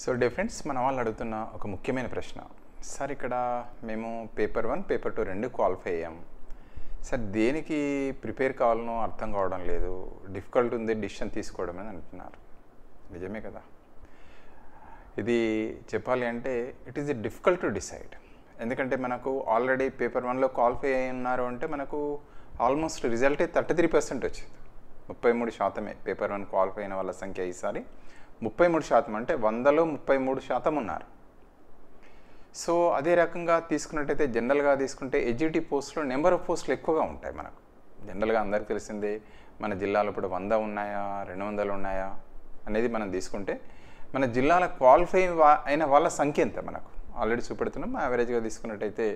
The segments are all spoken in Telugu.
సో ఫ్రెండ్స్ మనం వాళ్ళు అడుగుతున్న ఒక ముఖ్యమైన ప్రశ్న సార్ ఇక్కడ మేము పేపర్ వన్ పేపర్ టూ రెండు క్వాలిఫై అయ్యాం సార్ దేనికి ప్రిపేర్ కావాలనో అర్థం కావడం లేదు డిఫికల్ట్ ఉంది డిసిషన్ తీసుకోవడం అని అంటున్నారు నిజమే కదా ఇది చెప్పాలి అంటే it is difficult to decide ఎందుకంటే మనకు ఆల్రెడీ పేపర్ వన్లో క్వాలిఫై అయి ఉన్నారు అంటే మనకు ఆల్మోస్ట్ రిజల్టే థర్టీ త్రీ పర్సెంట్ వచ్చింది ముప్పై మూడు శాతమే పేపర్ వన్ క్వాలిఫై అయిన వాళ్ళ సంఖ్య ఈసారి ముప్పై మూడు శాతం అంటే వందలో ముప్పై మూడు శాతం ఉన్నారు సో అదే రకంగా తీసుకున్నట్టయితే జనరల్గా తీసుకుంటే ఎడ్జిటీ పోస్టులో నెంబర్ ఆఫ్ పోస్టులు ఎక్కువగా ఉంటాయి మనకు జనరల్గా అందరికి తెలిసిందే మన జిల్లాలో ఇప్పుడు వంద ఉన్నాయా రెండు వందలు ఉన్నాయా అనేది మనం తీసుకుంటే మన జిల్లాల క్వాలిఫై అయిన వాళ్ళ సంఖ్య ఎంత మనకు ఆల్రెడీ చూపెడుతున్నాం యావరేజ్గా తీసుకున్నట్టయితే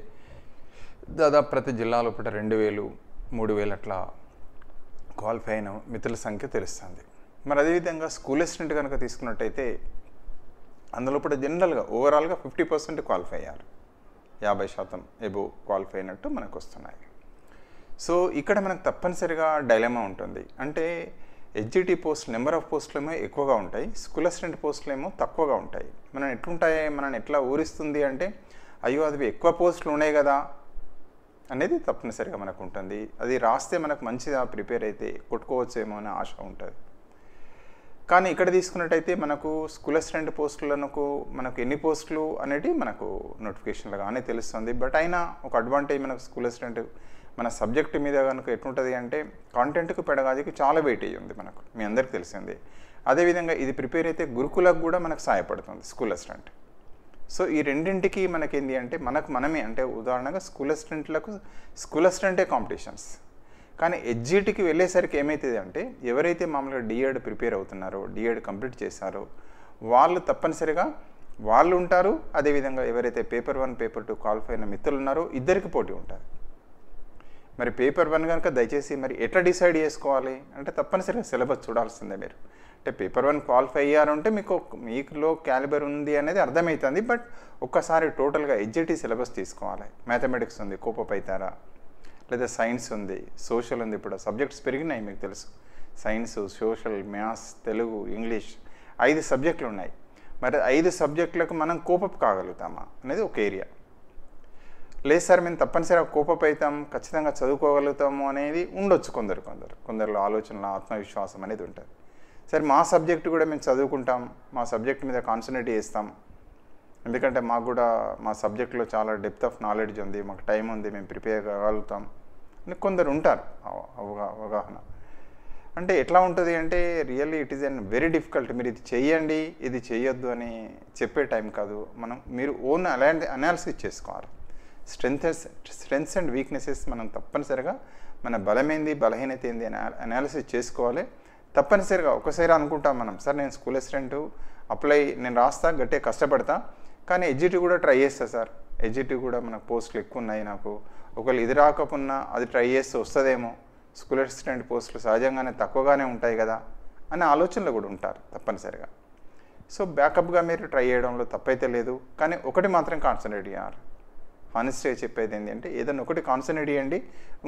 దాదాపు ప్రతి జిల్లాలో పూట రెండు వేలు మూడు వేలు అట్లా క్వాలిఫై అయిన మిత్రుల సంఖ్య తెలుస్తుంది మరి అదేవిధంగా స్కూల్ అసిస్టెంట్ కనుక తీసుకున్నట్టయితే అందులో కూడా జనరల్గా ఓవరాల్గా ఫిఫ్టీ పర్సెంట్ క్వాలిఫై అయ్యారు యాభై శాతం ఎబో క్వాలిఫై అయినట్టు మనకు వస్తున్నాయి సో ఇక్కడ మనకు తప్పనిసరిగా డైలమా ఉంటుంది అంటే హెచ్జిటి పోస్ట్ నెంబర్ ఆఫ్ ఏమో ఎక్కువగా ఉంటాయి స్కూల్ అసిస్టెంట్ ఏమో తక్కువగా ఉంటాయి మనం ఎట్లుంటాయి మనం ఎట్లా ఊరిస్తుంది అంటే అయ్యో అది ఎక్కువ పోస్టులు ఉన్నాయి కదా అనేది తప్పనిసరిగా మనకు ఉంటుంది అది రాస్తే మనకు మంచిగా ప్రిపేర్ అయితే కొట్టుకోవచ్చేమో అనే ఆశ ఉంటుంది కానీ ఇక్కడ తీసుకున్నట్టయితే మనకు స్కూల్ అసిస్టెంట్ పోస్టులకు మనకు ఎన్ని పోస్టులు అనేది మనకు నోటిఫికేషన్లుగానే తెలుస్తుంది బట్ అయినా ఒక అడ్వాంటేజ్ మనకు స్కూల్ అసిస్టెంట్ మన సబ్జెక్ట్ మీద కనుక ఎట్లుంటుంది అంటే కాంటెంట్కు పెడగాదికి చాలా వెయిటేజ్ ఉంది మనకు మీ అందరికి తెలిసింది అదేవిధంగా ఇది ప్రిపేర్ అయితే గురుకులకు కూడా మనకు సహాయపడుతుంది స్కూల్ అసిస్టెంట్ సో ఈ రెండింటికి మనకేంది అంటే మనకు మనమే అంటే ఉదాహరణగా స్కూల్ అసిస్టెంట్లకు స్కూల్ అసిస్టెంటే కాంపిటీషన్స్ కానీ ఎడ్జిటికి వెళ్ళేసరికి ఏమవుతుంది అంటే ఎవరైతే మామూలుగా డిఎడ్ ప్రిపేర్ అవుతున్నారో డిఎడ్ కంప్లీట్ చేస్తారో వాళ్ళు తప్పనిసరిగా వాళ్ళు ఉంటారు అదేవిధంగా ఎవరైతే paper one paper two qualify అయిన మిత్రులు ఉన్నారో ఇద్దరికి పోటీ ఉంటారు మరి పేపర్ వన్ కనుక దయచేసి మరి ఎట్లా డిసైడ్ చేసుకోవాలి అంటే తప్పనిసరిగా సిలబస్ చూడాల్సిందే మీరు అంటే పేపర్ వన్ క్వాలిఫై అయ్యారంటే మీకు మీకులో క్యాలిబర్ ఉంది అనేది అర్థమవుతుంది బట్ ఒక్కసారి టోటల్గా ఎడ్జిటీ సిలబస్ తీసుకోవాలి మ్యాథమెటిక్స్ ఉంది కోప లేదా సైన్స్ ఉంది సోషల్ ఉంది ఇప్పుడు సబ్జెక్ట్స్ పెరిగినాయి మీకు తెలుసు science social maths Telugu English ఐదు సబ్జెక్టులు ఉన్నాయి మరి ఐదు సబ్జెక్టులకు మనం కోపప్ కాగలుగుతామా అనేది ఒక ఏరియా లేదు సార్ మేము తప్పనిసరిగా కోపప్ అవుతాం ఖచ్చితంగా చదువుకోగలుగుతాము అనేది ఉండొచ్చు కొందరు కొందరు కొందరిలో ఆలోచనలు ఆత్మవిశ్వాసం అనేది ఉంటుంది సరే మా సబ్జెక్టు కూడా మేము చదువుకుంటాం మా సబ్జెక్ట్ మీద కాన్సన్ట్రేట్ చేస్తాం ఎందుకంటే మాకు కూడా మా సబ్జెక్ట్లో చాలా డెప్త్ ఆఫ్ నాలెడ్జ్ ఉంది మాకు టైం ఉంది మేము ప్రిపేర్ కాగలుగుతాం అని కొందరు ఉంటారు అవగాహన అంటే ఎట్లా ఉంటుంది అంటే really it is an very difficult మీరు ఇది చేయండి ఇది చేయొద్దు అని చెప్పే టైం కాదు మనం మీరు ఓన్ అలా అనాలిసిస్ చేసుకోవాలి స్ట్రెంగ్స్ స్ట్రెంగ్స్ అండ్ వీక్నెసెస్ మనం తప్పనిసరిగా మన బలమైంది బలహీనత ఏంది అనాలిసిస్ చేసుకోవాలి తప్పనిసరిగా ఒకసారి అనుకుంటాం మనం సార్ నేను స్కూల్ అసిస్టెంట్ అప్లై నేను రాస్తా గట్టే కష్టపడతా కానీ ఎగ్జిట్ కూడా ట్రై చేస్తా సార్ ఎగ్జిట్ కూడా మనకు పోస్టులు ఎక్కువ ఉన్నాయి నాకు ఒకవేళ ఇది రాకపోయినా అది ట్రై చేస్తే వస్తుందేమో స్కూల్ అసిస్టెంట్ పోస్టులు సహజంగానే తక్కువగానే ఉంటాయి కదా అనే ఆలోచనలు కూడా ఉంటారు తప్పనిసరిగా సో బ్యాకప్గా మీరు ట్రై చేయడంలో తప్పైతే లేదు కానీ ఒకటి మాత్రం కాన్సన్ట్రేట్ చేయాలి హానెస్ట్గా చెప్పేది ఏంటంటే ఏదైనా ఒకటి కాన్సన్ట్రేట్ చేయండి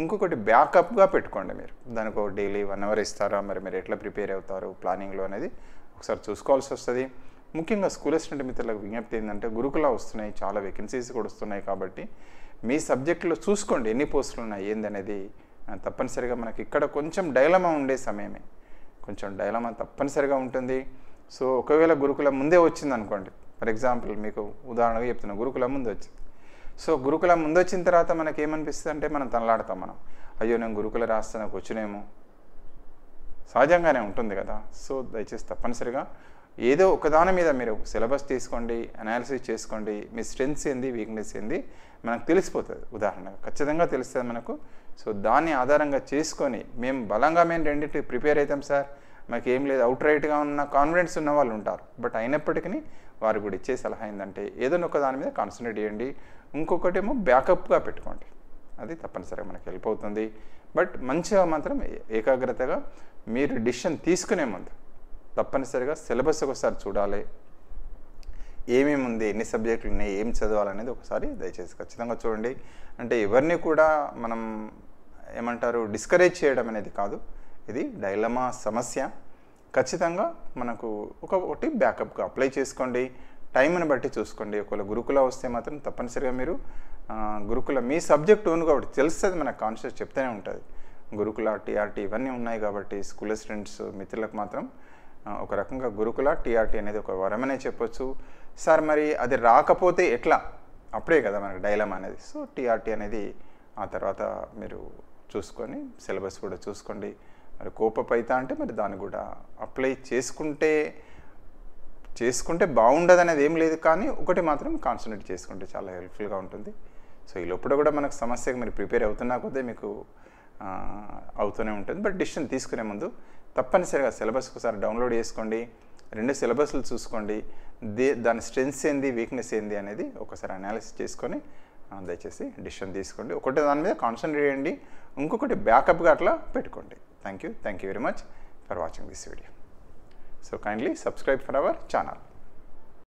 ఇంకొకటి బ్యాకప్గా పెట్టుకోండి మీరు దానికి డైలీ వన్ అవర్ ఇస్తారా మరి మీరు ఎట్లా ప్రిపేర్ అవుతారు ప్లానింగ్లో అనేది ఒకసారి చూసుకోవాల్సి వస్తుంది ముఖ్యంగా స్కూల్ అసిస్టెంట్ మిత్రులకు విజ్ఞప్తి ఏంటంటే గురుకుల వస్తున్నాయి చాలా వేకెన్సీస్ కూడా వస్తున్నాయి కాబట్టి మీ సబ్జెక్టులో చూసుకోండి ఎన్ని పోస్టులు ఉన్నాయి ఏందనేది తప్పనిసరిగా మనకి ఇక్కడ కొంచెం డైలమా ఉండే సమయమే కొంచెం డైలమా తప్పనిసరిగా ఉంటుంది సో ఒకవేళ గురుకులం ముందే వచ్చింది అనుకోండి ఫర్ ఎగ్జాంపుల్ మీకు ఉదాహరణగా చెప్తున్నా గురుకులం ముందు వచ్చింది సో గురుకులం ముందు వచ్చిన తర్వాత మనకి ఏమనిపిస్తుంది అంటే మనం తనలాడతాం మనం అయ్యో నేను గురుకుల నాకు వచ్చినేమో సహజంగానే ఉంటుంది కదా సో దయచేసి తప్పనిసరిగా ఏదో ఒకదాని మీద మీరు సిలబస్ తీసుకోండి అనాలిసిస్ చేసుకోండి మీ స్ట్రెంగ్స్ ఏంది వీక్నెస్ ఏంది మనకు తెలిసిపోతుంది ఉదాహరణగా ఖచ్చితంగా తెలుస్తుంది మనకు సో దాన్ని ఆధారంగా చేసుకొని మేము బలంగా మేము రెండింటి ప్రిపేర్ అవుతాం సార్ మాకు ఏం లేదు అవుట్ రైట్గా ఉన్న కాన్ఫిడెన్స్ ఉన్న వాళ్ళు ఉంటారు బట్ అయినప్పటికీ వారు కూడా ఇచ్చే సలహా ఏంటంటే ఏదో ఒక దాని మీద కాన్సన్ట్రేట్ చేయండి ఇంకొకటేమో బ్యాకప్గా పెట్టుకోండి అది తప్పనిసరిగా మనకు హెల్ప్ అవుతుంది బట్ మంచిగా మాత్రం ఏకాగ్రతగా మీరు డిసిషన్ తీసుకునే ముందు తప్పనిసరిగా సిలబస్ ఒకసారి చూడాలి ఏమేమి ఉంది ఎన్ని సబ్జెక్టులు ఉన్నాయి ఏం చదవాలనేది ఒకసారి దయచేసి ఖచ్చితంగా చూడండి అంటే ఎవరిని కూడా మనం ఏమంటారు డిస్కరేజ్ చేయడం అనేది కాదు ఇది డైలమా సమస్య ఖచ్చితంగా మనకు ఒకటి బ్యాకప్గా అప్లై చేసుకోండి టైంని బట్టి చూసుకోండి ఒకవేళ గురుకుల వస్తే మాత్రం తప్పనిసరిగా మీరు గురుకుల మీ సబ్జెక్ట్ ఉంది కాబట్టి తెలుస్తుంది మనకు కాన్షియస్ చెప్తూనే ఉంటుంది గురుకుల టీఆర్టీ ఇవన్నీ ఉన్నాయి కాబట్టి స్కూల్ స్టూడెంట్స్ మిత్రులకు మాత్రం ఒక రకంగా గురుకుల టీఆర్టీ అనేది ఒక వరమనే చెప్పొచ్చు సార్ మరి అది రాకపోతే ఎట్లా అప్పుడే కదా మనకు డైలమ్ అనేది సో టీఆర్టీ అనేది ఆ తర్వాత మీరు చూసుకొని సిలబస్ కూడా చూసుకోండి మరి కోపపైతా అంటే మరి దాన్ని కూడా అప్లై చేసుకుంటే చేసుకుంటే బాగుండదు అనేది ఏం లేదు కానీ ఒకటి మాత్రం కాన్సన్ట్రేట్ చేసుకుంటే చాలా హెల్ప్ఫుల్గా ఉంటుంది సో ఈ లోపల కూడా మనకు సమస్యకు మీరు ప్రిపేర్ అవుతున్నా కొద్దీ మీకు అవుతూనే ఉంటుంది బట్ డిసిషన్ తీసుకునే ముందు తప్పనిసరిగా సిలబస్ ఒకసారి డౌన్లోడ్ చేసుకోండి రెండు సిలబస్లు చూసుకోండి దే దాని స్ట్రెంగ్స్ ఏంది వీక్నెస్ ఏంది అనేది ఒకసారి అనాలిసిస్ చేసుకొని దయచేసి డిసిషన్ తీసుకోండి ఒకటి దాని మీద కాన్సన్ట్రేట్ చేయండి ఇంకొకటి బ్యాకప్గా అట్లా పెట్టుకోండి thank you thank you very much for watching this video so kindly subscribe for our channel